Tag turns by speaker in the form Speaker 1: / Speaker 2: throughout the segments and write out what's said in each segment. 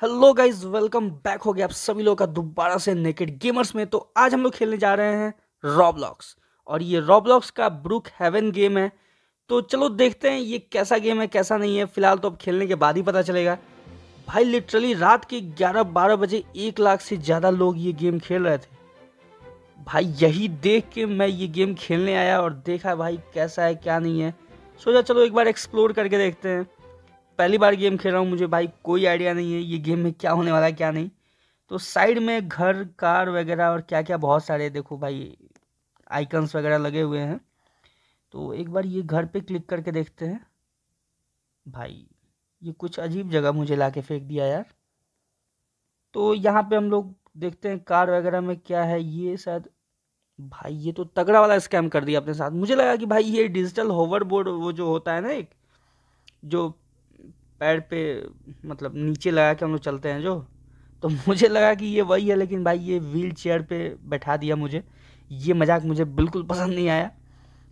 Speaker 1: hello guys welcome back हो गया आप सभी लोगों का दोबारा से नेकेड गेमर्स में तो आज हम लोग खेलने जा रहे हैं रॉबलॉक्स और ये रॉबलॉक्स का ब्रुक हेवन गेम है तो चलो देखते हैं ये कैसा गेम है कैसा नहीं है फिलहाल तो अब खेलने के बाद ही पता चलेगा भाई लिटरली रात के 11-12 बजे एक लाख से ज़्यादा लोग ये गेम खेल रहे थे भाई यही देख के मैं ये गेम खेलने आया और देखा भाई कैसा है क्या नहीं है सोचा चलो एक बार एक्सप्लोर करके देखते हैं पहली बार गेम खेल रहा हूँ मुझे भाई कोई आइडिया नहीं है ये गेम में क्या होने वाला है क्या नहीं तो साइड में घर कार वगैरह और क्या क्या बहुत सारे देखो भाई आइकन्स वगैरह लगे हुए हैं तो एक बार ये घर पे क्लिक करके देखते हैं भाई ये कुछ अजीब जगह मुझे ला के फेंक दिया यार तो यहाँ पे हम लोग देखते हैं कार वगैरह में क्या है ये शायद भाई ये तो तगड़ा वाला स्कैम कर दिया अपने साथ मुझे लगा कि भाई ये डिजिटल होवर बोर्ड वो जो होता है ना एक जो पैर पे मतलब नीचे लगा के हम लोग चलते हैं जो तो मुझे लगा कि ये वही है लेकिन भाई ये व्हील चेयर पर बैठा दिया मुझे ये मजाक मुझे बिल्कुल पसंद नहीं आया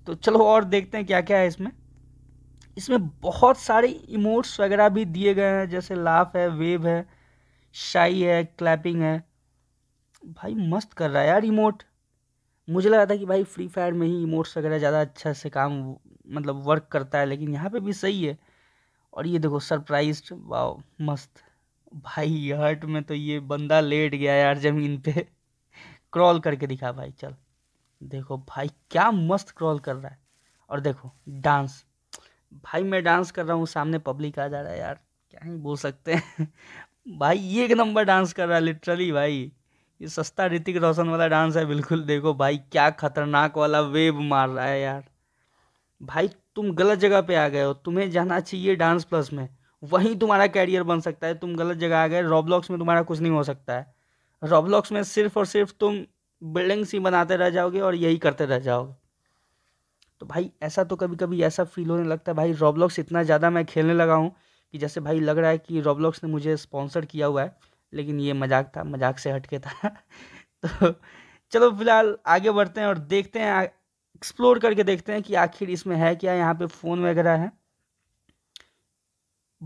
Speaker 1: तो चलो और देखते हैं क्या क्या है इसमें इसमें बहुत सारे इमोट्स वगैरह भी दिए गए हैं जैसे लाफ है वेव है शाई है क्लैपिंग है भाई मस्त कर रहा है यार इमोट मुझे लगा था कि भाई फ्री फायर में ही इमोट्स वगैरह ज़्यादा अच्छा से काम मतलब वर्क करता है लेकिन यहाँ पे भी सही है और ये देखो सरप्राइज वाह मस्त भाई हर्ट में तो ये बंदा लेट गया यार ज़मीन पे क्रॉल करके दिखा भाई चल देखो भाई क्या मस्त क्रॉल कर रहा है और देखो डांस भाई मैं डांस कर रहा हूँ सामने पब्लिक आ जा रहा है यार क्या ही बोल सकते हैं भाई ये एक नंबर डांस कर रहा है लिटरली भाई ये सस्ता ऋतिक रोशन वाला डांस है बिल्कुल देखो भाई क्या खतरनाक वाला वेव मार रहा है यार भाई तुम गलत जगह पे आ गए हो तुम्हें जाना चाहिए डांस प्लस में वहीं तुम्हारा कैरियर बन सकता है तुम गलत जगह आ गए रॉबलॉक्स में तुम्हारा कुछ नहीं हो सकता है रॉबलॉक्स में सिर्फ और सिर्फ तुम बिल्डिंग्स ही बनाते रह जाओगे और यही करते रह जाओगे तो भाई ऐसा तो कभी कभी ऐसा फील होने लगता है भाई रॉबलॉक्स इतना ज़्यादा मैं खेलने लगा हूँ कि जैसे भाई लग रहा है कि रॉबलॉक्स ने मुझे स्पॉन्सर किया हुआ है लेकिन ये मजाक था मजाक से हटके था तो चलो फिलहाल आगे बढ़ते हैं और देखते हैं एक्सप्लोर करके देखते हैं कि आखिर इसमें है क्या यहाँ पे फ़ोन वगैरह है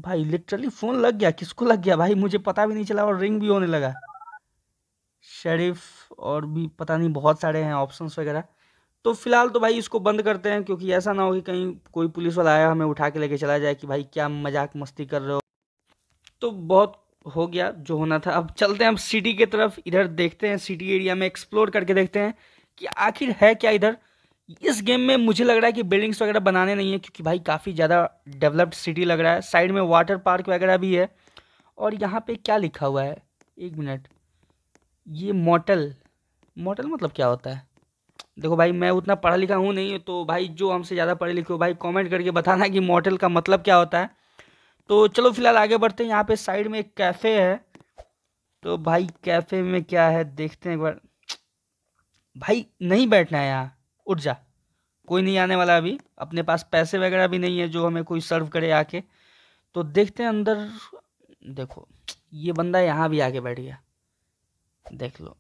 Speaker 1: भाई लिटरली फ़ोन लग गया किसको लग गया भाई मुझे पता भी नहीं चला और रिंग भी होने लगा शरीफ और भी पता नहीं बहुत सारे हैं ऑप्शंस वगैरह तो फिलहाल तो भाई इसको बंद करते हैं क्योंकि ऐसा ना हो कि कहीं कोई पुलिस वाला आया हमें उठा के लेके चला जाए कि भाई क्या मजाक मस्ती कर रहे हो तो बहुत हो गया जो होना था अब चलते हैं अब सिटी की तरफ इधर देखते हैं सिटी एरिया में एक्सप्लोर करके देखते हैं कि आखिर है क्या इधर इस गेम में मुझे लग रहा है कि बिल्डिंग्स वगैरह बनाने नहीं है क्योंकि भाई काफ़ी ज़्यादा डेवलप्ड सिटी लग रहा है साइड में वाटर पार्क वगैरह भी है और यहाँ पे क्या लिखा हुआ है एक मिनट ये मॉटल मॉटल मतलब क्या होता है देखो भाई मैं उतना पढ़ा लिखा हूँ नहीं तो भाई जो हमसे ज़्यादा पढ़े लिखे हो भाई कमेंट करके बताना कि मॉटल का मतलब क्या होता है तो चलो फिलहाल आगे बढ़ते हैं यहाँ पे साइड में एक कैफ़े है तो भाई कैफ़े में क्या है देखते हैं एक बार भाई नहीं बैठना है यहाँ उठ जा कोई नहीं आने वाला अभी अपने पास पैसे वगैरह भी नहीं है जो हमें कोई सर्व करे आके तो देखते हैं अंदर देखो ये बंदा यहाँ भी आके बैठ गया देख लो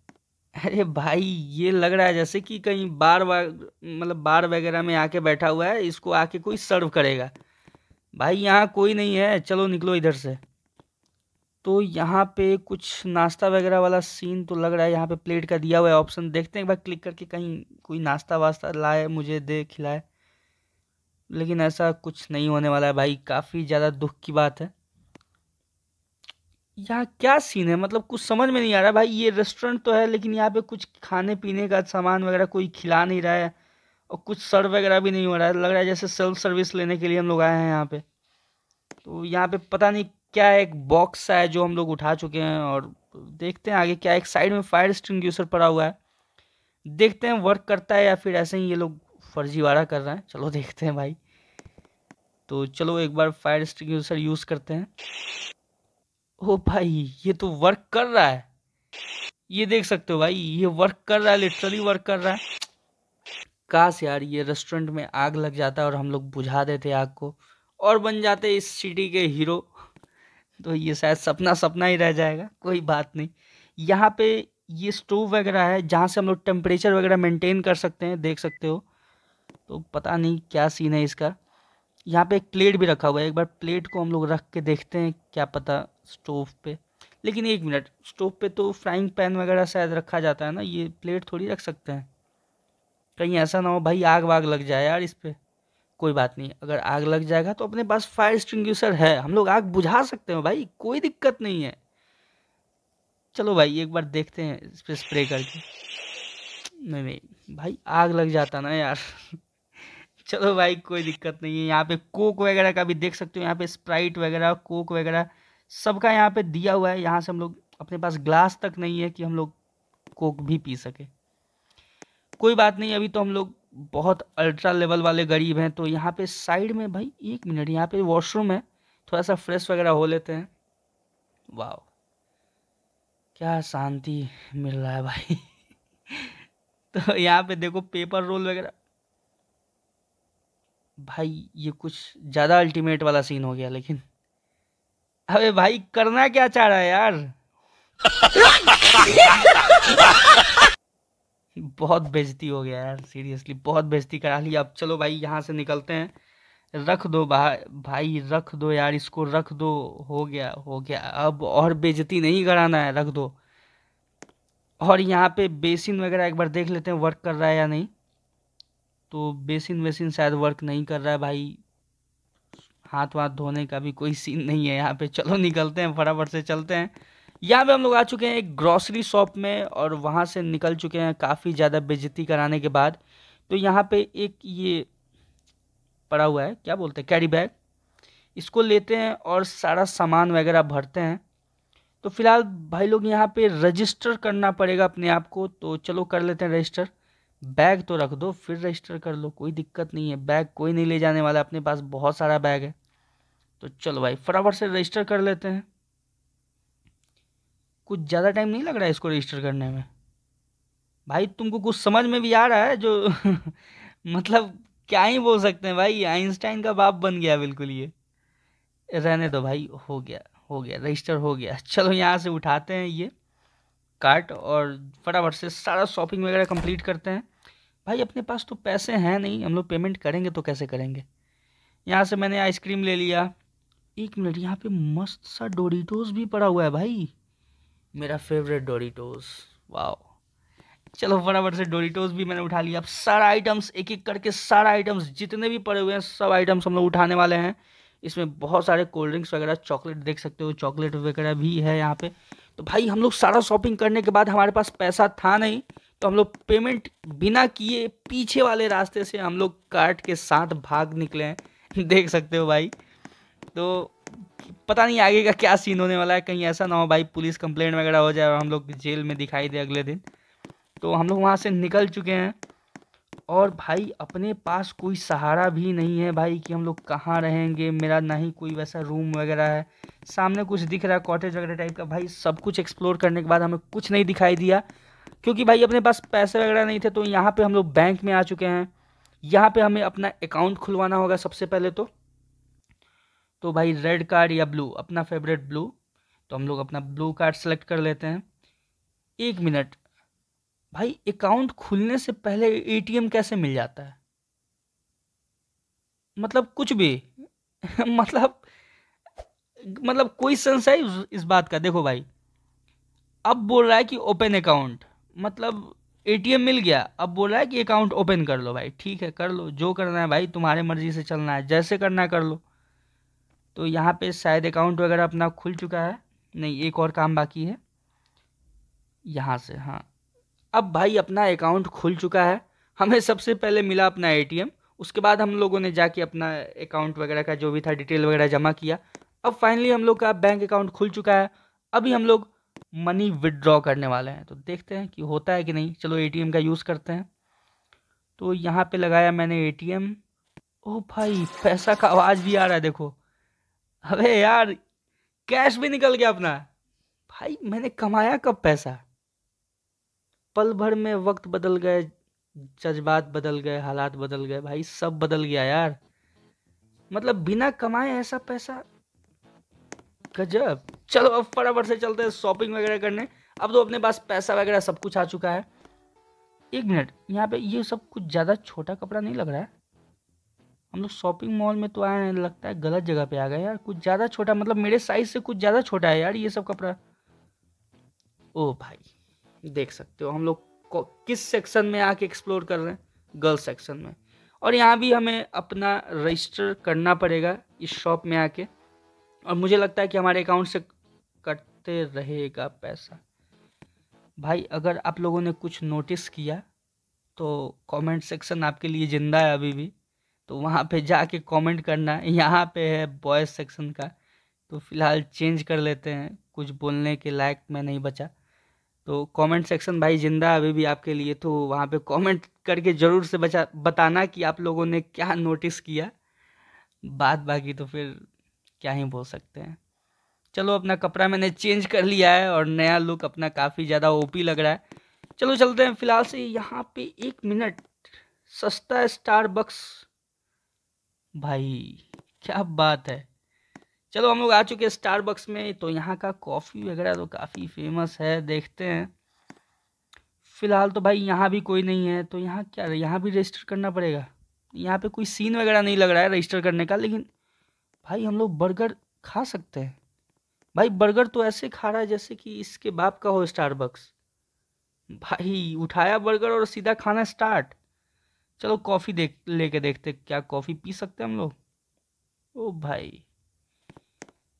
Speaker 1: अरे भाई ये लग रहा है जैसे कि कहीं बार मतलब बार वगैरह में आके बैठा हुआ है इसको आके कोई सर्व करेगा भाई यहाँ कोई नहीं है चलो निकलो इधर से तो यहाँ पे कुछ नाश्ता वगैरह वाला सीन तो लग रहा है यहाँ पे प्लेट का दिया हुआ है ऑप्शन देखते हैं एक बार क्लिक करके कहीं कोई नाश्ता वास्ता लाए मुझे दे खिलाए लेकिन ऐसा कुछ नहीं होने वाला है भाई काफ़ी ज़्यादा दुख की बात है यहाँ क्या सीन है मतलब कुछ समझ में नहीं आ रहा भाई ये रेस्टोरेंट तो है लेकिन यहाँ पे कुछ खाने पीने का सामान वगैरह कोई खिला नहीं रहा है और कुछ सर्व वगैरह भी नहीं हो रहा है लग रहा है जैसे सेल्फ सर्विस लेने के लिए हम लोग आए हैं यहाँ पे तो यहाँ पे पता नहीं क्या एक बॉक्स सा है जो हम लोग उठा चुके हैं और देखते हैं आगे क्या एक साइड में फायर यूसर पड़ा हुआ है देखते हैं वर्क करता है या फिर ऐसे ही ये लोग फर्जीवाड़ा कर रहे हैं चलो देखते हैं भाई तो चलो एक बार फायर यूसर यूज़ करते हैं ओ भाई ये तो वर्क कर रहा है ये देख सकते हो भाई ये वर्क कर रहा है लिटरली वर्क कर रहा है काश यार ये रेस्टोरेंट में आग लग जाता और हम लोग बुझा देते आग को और बन जाते इस सिटी के हीरो तो ये शायद सपना सपना ही रह जाएगा कोई बात नहीं यहाँ पे ये स्टोव वगैरह है जहाँ से हम लोग टेम्परेचर वगैरह मेंटेन कर सकते हैं देख सकते हो तो पता नहीं क्या सीन है इसका यहाँ पे एक प्लेट भी रखा हुआ है एक बार प्लेट को हम लोग रख के देखते हैं क्या पता स्टोव पे लेकिन एक मिनट स्टोव पे तो फ्राइंग पैन वगैरह शायद रखा जाता है ना ये प्लेट थोड़ी रख सकते हैं कहीं ऐसा ना हो भाई आग वाग लग जाए यार इस पर कोई बात नहीं अगर आग लग जाएगा तो अपने पास फायर एक्सटिंग्विशर है हम लोग आग बुझा सकते हैं भाई कोई दिक्कत नहीं है चलो भाई एक बार देखते हैं इस पर स्प्रे करके नहीं नहीं भाई आग लग जाता ना यार चलो भाई कोई दिक्कत नहीं है यहाँ पे कोक वगैरह का भी देख सकते हो यहाँ पे स्प्राइट वगैरह कोक वगैरह सबका यहाँ पे दिया हुआ है यहाँ से हम लोग अपने पास ग्लास तक नहीं है कि हम लोग कोक भी पी सकें कोई बात नहीं अभी तो हम लोग बहुत अल्ट्रा लेवल वाले गरीब हैं तो यहाँ पे साइड में भाई एक मिनट यहाँ पे वॉशरूम है थोड़ा सा फ्रेश वगैरह हो लेते हैं वाह क्या शांति मिल रहा है भाई तो यहाँ पे देखो पेपर रोल वगैरह भाई ये कुछ ज़्यादा अल्टीमेट वाला सीन हो गया लेकिन अबे भाई करना क्या चाह रहा है यार बहुत बेजती हो गया यार सीरियसली बहुत बेजती करा ली अब चलो भाई यहाँ से निकलते हैं रख दो भाई भाई रख दो यार इसको रख दो हो गया हो गया अब और बेजती नहीं कराना है रख दो और यहाँ पे बेसिन वगैरह एक बार देख लेते हैं वर्क कर रहा है या नहीं तो बेसिन वेसिन शायद वर्क नहीं कर रहा है भाई हाथ वाथ धोने का भी कोई सीन नहीं है यहाँ पे चलो निकलते हैं फटाफट से चलते हैं यहाँ पे हम लोग आ चुके हैं एक ग्रॉसरी शॉप में और वहाँ से निकल चुके हैं काफ़ी ज़्यादा बेजती कराने के बाद तो यहाँ पे एक ये पड़ा हुआ है क्या बोलते हैं कैरी बैग इसको लेते हैं और सारा सामान वगैरह भरते हैं तो फिलहाल भाई लोग यहाँ पे रजिस्टर करना पड़ेगा अपने आप को तो चलो कर लेते हैं रजिस्टर बैग तो रख दो फिर रजिस्टर कर लो कोई दिक्कत नहीं है बैग कोई नहीं ले जाने वाला अपने पास बहुत सारा बैग है तो चलो भाई फटाफट से रजिस्टर कर लेते हैं कुछ ज़्यादा टाइम नहीं लग रहा है इसको रजिस्टर करने में भाई तुमको कुछ समझ में भी आ रहा है जो मतलब क्या ही बोल सकते हैं भाई आइंस्टाइन का बाप बन गया बिल्कुल ये रहने दो भाई हो गया हो गया रजिस्टर हो गया चलो यहाँ से उठाते हैं ये कार्ट और फटाफट से सारा शॉपिंग वगैरह कंप्लीट करते हैं भाई अपने पास तो पैसे हैं नहीं हम लोग पेमेंट करेंगे तो कैसे करेंगे यहाँ से मैंने आइसक्रीम ले लिया एक मिनट यहाँ पे मस्त सा डोरीटोस भी पड़ा हुआ है भाई मेरा फेवरेट डोरीटोस वाओ चलो बराबर से डोरीटोस भी मैंने उठा लिया अब सारा आइटम्स एक एक करके सारा आइटम्स जितने भी पड़े हुए हैं सब आइटम्स हम लोग उठाने वाले हैं इसमें बहुत सारे कोल्ड ड्रिंक्स वगैरह चॉकलेट देख सकते हो चॉकलेट वगैरह भी है यहाँ पे तो भाई हम लोग सारा शॉपिंग करने के बाद हमारे पास पैसा था नहीं तो हम लोग पेमेंट बिना किए पीछे वाले रास्ते से हम लोग कार्ट के साथ भाग निकले हैं देख सकते हो भाई तो पता नहीं आगे का क्या सीन होने वाला है कहीं ऐसा ना हो भाई पुलिस कंप्लेंट वगैरह हो जाए और हम लोग जेल में दिखाई दे अगले दिन तो हम लोग वहाँ से निकल चुके हैं और भाई अपने पास कोई सहारा भी नहीं है भाई कि हम लोग कहाँ रहेंगे मेरा ना ही कोई वैसा रूम वगैरह है सामने कुछ दिख रहा है कॉटेज वगैरह टाइप का भाई सब कुछ एक्सप्लोर करने के बाद हमें कुछ नहीं दिखाई दिया क्योंकि भाई अपने पास पैसे वगैरह नहीं थे तो यहाँ पे हम लोग बैंक में आ चुके हैं यहाँ पे हमें अपना अकाउंट खुलवाना होगा सबसे पहले तो तो भाई रेड कार्ड या ब्लू अपना फेवरेट ब्लू तो हम लोग अपना ब्लू कार्ड सेलेक्ट कर लेते हैं एक मिनट भाई अकाउंट खुलने से पहले एटीएम कैसे मिल जाता है मतलब कुछ भी मतलब मतलब कोई सेंस है इस बात का देखो भाई अब बोल रहा है कि ओपन अकाउंट मतलब एटीएम मिल गया अब बोल रहा है कि अकाउंट ओपन कर लो भाई ठीक है कर लो जो करना है भाई तुम्हारे मर्जी से चलना है जैसे करना है कर लो तो यहाँ पे शायद अकाउंट वगैरह अपना खुल चुका है नहीं एक और काम बाकी है यहाँ से हाँ अब भाई अपना अकाउंट खुल चुका है हमें सबसे पहले मिला अपना एटीएम उसके बाद हम लोगों ने जाके अपना अकाउंट वगैरह का जो भी था डिटेल वगैरह जमा किया अब फाइनली हम लोग का बैंक अकाउंट खुल चुका है अभी हम लोग मनी विदड्रॉ करने वाले हैं तो देखते हैं कि होता है कि नहीं चलो एटीएम का यूज़ करते हैं तो यहाँ पे लगाया मैंने एटीएम ओ भाई पैसा का आवाज़ भी आ रहा है देखो अबे यार कैश भी निकल गया अपना भाई मैंने कमाया कब पैसा पल भर में वक्त बदल गए जज्बात बदल गए हालात बदल गए भाई सब बदल गया यार मतलब बिना कमाए ऐसा पैसा गजब चलो अब फटाफट से चलते हैं शॉपिंग वगैरह करने अब तो अपने पास पैसा वगैरह सब कुछ आ चुका है एक मिनट यहाँ पे ये सब कुछ ज़्यादा छोटा कपड़ा नहीं लग रहा है हम लोग शॉपिंग मॉल में तो आए लगता है गलत जगह पे आ गए यार कुछ ज़्यादा छोटा मतलब मेरे साइज से कुछ ज़्यादा छोटा है यार ये सब कपड़ा ओ भाई देख सकते हो हम लोग किस सेक्शन में आके एक्सप्लोर कर रहे हैं गर्ल सेक्शन में और यहाँ भी हमें अपना रजिस्टर करना पड़ेगा इस शॉप में आके और मुझे लगता है कि हमारे अकाउंट से कटते रहेगा पैसा भाई अगर आप लोगों ने कुछ नोटिस किया तो कमेंट सेक्शन आपके लिए ज़िंदा है अभी भी तो वहाँ पे जाके कमेंट करना यहाँ पे है बॉयज़ सेक्शन का तो फ़िलहाल चेंज कर लेते हैं कुछ बोलने के लायक मैं नहीं बचा तो कमेंट सेक्शन भाई जिंदा अभी भी आपके लिए तो वहाँ पे कमेंट करके ज़रूर से बचा बताना कि आप लोगों ने क्या नोटिस किया बात बाकी तो फिर क्या ही बोल सकते हैं चलो अपना कपड़ा मैंने चेंज कर लिया है और नया लुक अपना काफ़ी ज़्यादा ओ लग रहा है चलो चलते हैं फिलहाल से यहाँ पर एक मिनट सस्ता बक्स भाई क्या बात है चलो हम लोग आ चुके हैं स्टारबक्स में तो यहाँ का कॉफ़ी वगैरह तो काफ़ी फेमस है देखते हैं फ़िलहाल तो भाई यहाँ भी कोई नहीं है तो यहाँ क्या यहाँ भी रजिस्टर करना पड़ेगा यहाँ पे कोई सीन वगैरह नहीं लग रहा है रजिस्टर करने का लेकिन भाई हम लोग बर्गर खा सकते हैं भाई बर्गर तो ऐसे खा रहा है जैसे कि इसके बाप का हो स्टारबक्स भाई उठाया बर्गर और सीधा खाना स्टार्ट चलो कॉफ़ी देख लेके देखते क्या कॉफ़ी पी सकते हम लोग ओ भाई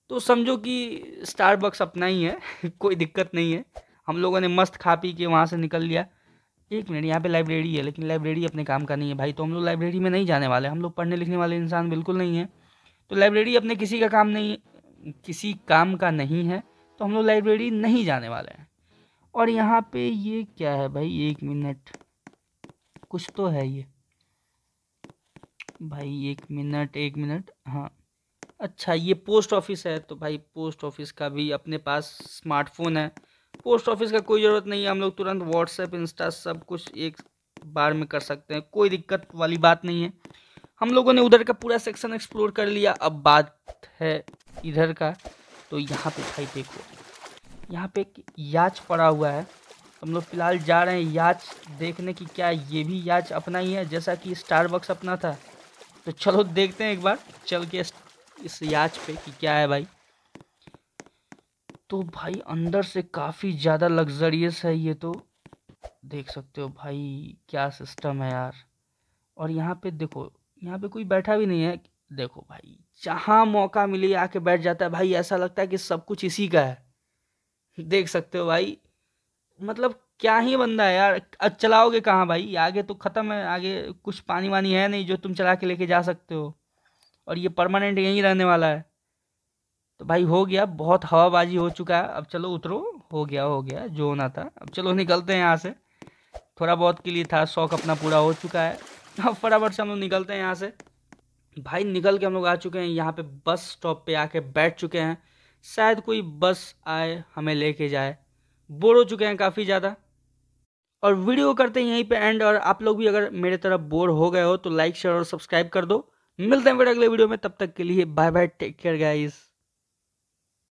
Speaker 1: तो समझो कि स्टारबक्स अपना ही है कोई दिक्कत नहीं है हम लोगों ने मस्त खा पी के वहाँ से निकल लिया एक मिनट यहाँ पे लाइब्रेरी है लेकिन लाइब्रेरी अपने काम का नहीं है भाई तो हम लोग लाइब्रेरी में नहीं जाने वाले हम लोग पढ़ने लिखने वाले इंसान बिल्कुल नहीं है तो लाइब्रेरी अपने किसी का काम नहीं किसी काम का नहीं है तो हम लोग लाइब्रेरी नहीं जाने वाले हैं और यहाँ पे ये क्या है भाई एक मिनट कुछ तो है ये भाई एक मिनट एक मिनट हाँ अच्छा ये पोस्ट ऑफिस है तो भाई पोस्ट ऑफिस का भी अपने पास स्मार्टफोन है पोस्ट ऑफिस का कोई ज़रूरत नहीं है हम लोग तुरंत व्हाट्सएप इंस्टा सब कुछ एक बार में कर सकते हैं कोई दिक्कत वाली बात नहीं है हम लोगों ने उधर का पूरा सेक्शन एक्सप्लोर कर लिया अब बात है इधर का तो यहाँ पे भाई देखो यहाँ पे एक याच पड़ा हुआ है हम लोग फिलहाल जा रहे हैं याच देखने की क्या ये भी याच अपना ही है जैसा कि स्टारबक्स अपना था तो चलो देखते हैं एक बार चल के इस याच पे कि क्या है भाई तो भाई अंदर से काफ़ी ज़्यादा लग्जरियस है ये तो देख सकते हो भाई क्या सिस्टम है यार और यहाँ पे देखो यहाँ पे कोई बैठा भी नहीं है देखो भाई जहाँ मौका मिले आके बैठ जाता है भाई ऐसा लगता है कि सब कुछ इसी का है देख सकते हो भाई मतलब क्या ही बंदा है यार अब चलाओगे कहाँ भाई आगे तो ख़त्म है आगे कुछ पानी वानी है नहीं जो तुम चला के लेके जा सकते हो और ये परमानेंट यहीं रहने वाला है तो भाई हो गया बहुत हवाबाजी हो चुका है अब चलो उतरो हो गया हो गया जो होना था अब चलो निकलते हैं यहाँ से थोड़ा बहुत के लिए था शौक अपना पूरा हो चुका है अब फटाफट से हम लोग निकलते हैं यहाँ से भाई निकल के हम लोग आ चुके हैं यहाँ पे बस स्टॉप पे आके बैठ चुके हैं शायद कोई बस आए हमें लेके जाए बोर हो चुके हैं काफ़ी ज़्यादा और वीडियो करते हैं यहीं पे एंड और आप लोग भी अगर मेरे तरफ बोर हो गए हो तो लाइक शेयर और सब्सक्राइब कर दो मिलते हैं फिर अगले वीडियो में तब तक के लिए bye bye take care guys